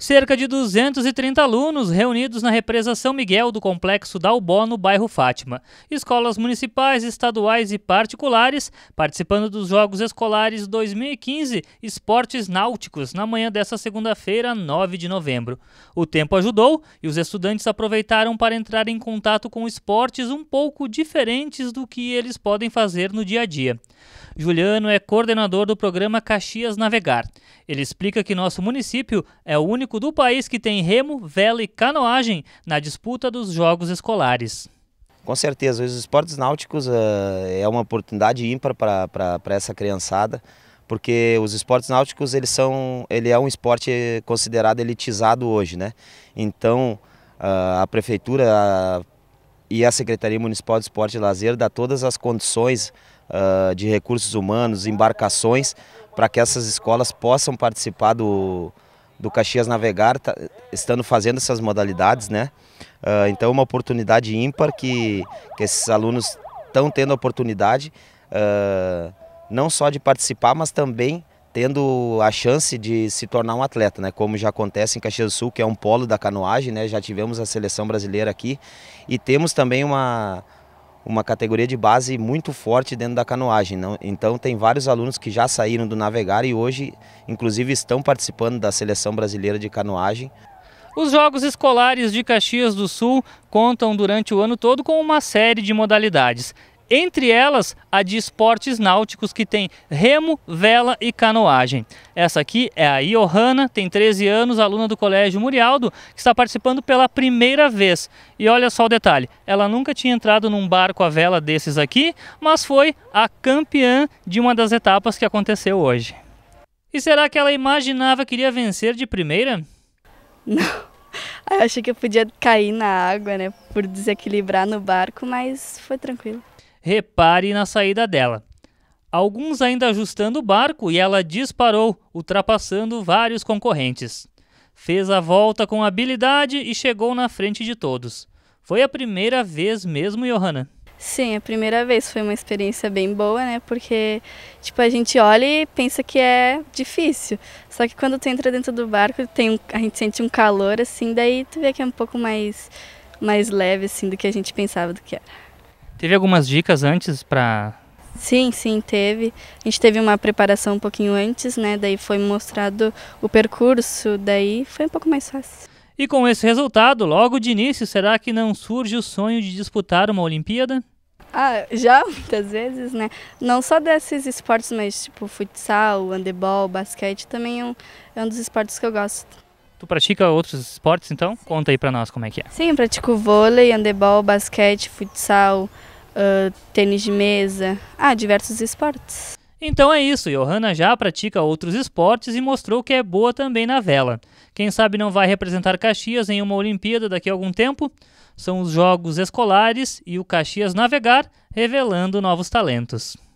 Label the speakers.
Speaker 1: cerca de 230 alunos reunidos na represa São Miguel do Complexo Dalbó, no bairro Fátima. Escolas municipais, estaduais e particulares participando dos Jogos Escolares 2015 Esportes Náuticos na manhã desta segunda-feira, 9 de novembro. O tempo ajudou e os estudantes aproveitaram para entrar em contato com esportes um pouco diferentes do que eles podem fazer no dia a dia. Juliano é coordenador do programa Caxias Navegar. Ele explica que nosso município é o único do país que tem remo, vela e canoagem na disputa
Speaker 2: dos jogos escolares. Com certeza, os esportes náuticos uh, é uma oportunidade ímpar para essa criançada, porque os esportes náuticos eles são, ele é um esporte considerado elitizado hoje, né? Então uh, a prefeitura uh, e a Secretaria Municipal de Esporte e Lazer dá todas as condições uh, de recursos humanos, embarcações, para que essas escolas possam participar do, do Caxias Navegar, tá, estando fazendo essas modalidades, né? Uh, então é uma oportunidade ímpar que, que esses alunos estão tendo a oportunidade, uh, não só de participar, mas também tendo a chance de se tornar um atleta, né? Como já acontece em Caxias do Sul, que é um polo da canoagem, né? Já tivemos a seleção brasileira aqui e temos também uma uma categoria de base muito forte dentro da canoagem. Não? Então tem vários alunos que já saíram do navegar e hoje, inclusive, estão participando da seleção brasileira de canoagem.
Speaker 1: Os Jogos Escolares de Caxias do Sul contam durante o ano todo com uma série de modalidades entre elas a de esportes náuticos que tem remo, vela e canoagem. Essa aqui é a Johanna, tem 13 anos, aluna do Colégio Murialdo, que está participando pela primeira vez. E olha só o detalhe, ela nunca tinha entrado num barco a vela desses aqui, mas foi a campeã de uma das etapas que aconteceu hoje. E será que ela imaginava que iria vencer de primeira?
Speaker 3: Não. Eu achei que eu podia cair na água, né? Por desequilibrar no barco, mas foi tranquilo.
Speaker 1: Repare na saída dela. Alguns ainda ajustando o barco e ela disparou, ultrapassando vários concorrentes. Fez a volta com habilidade e chegou na frente de todos. Foi a primeira vez mesmo, Johanna?
Speaker 3: Sim, a primeira vez foi uma experiência bem boa, né? Porque, tipo, a gente olha e pensa que é difícil. Só que quando tu entra dentro do barco, tem um, a gente sente um calor, assim, daí tu vê que é um pouco mais, mais leve, assim, do que a gente pensava do que era.
Speaker 1: Teve algumas dicas antes para
Speaker 3: Sim, sim, teve. A gente teve uma preparação um pouquinho antes, né? Daí foi mostrado o percurso, daí foi um pouco mais fácil.
Speaker 1: E com esse resultado, logo de início, será que não surge o sonho de disputar uma Olimpíada?
Speaker 3: Ah, já muitas vezes, né? Não só desses esportes, mas tipo futsal, handebol, basquete também é um, é um dos esportes que eu gosto.
Speaker 1: Tu pratica outros esportes então? Sim. Conta aí pra nós como é que é.
Speaker 3: Sim, eu pratico vôlei, handebol, basquete, futsal, ah, tênis de mesa, ah, diversos esportes.
Speaker 1: Então é isso, Johanna já pratica outros esportes e mostrou que é boa também na vela. Quem sabe não vai representar Caxias em uma Olimpíada daqui a algum tempo? São os Jogos Escolares e o Caxias Navegar revelando novos talentos.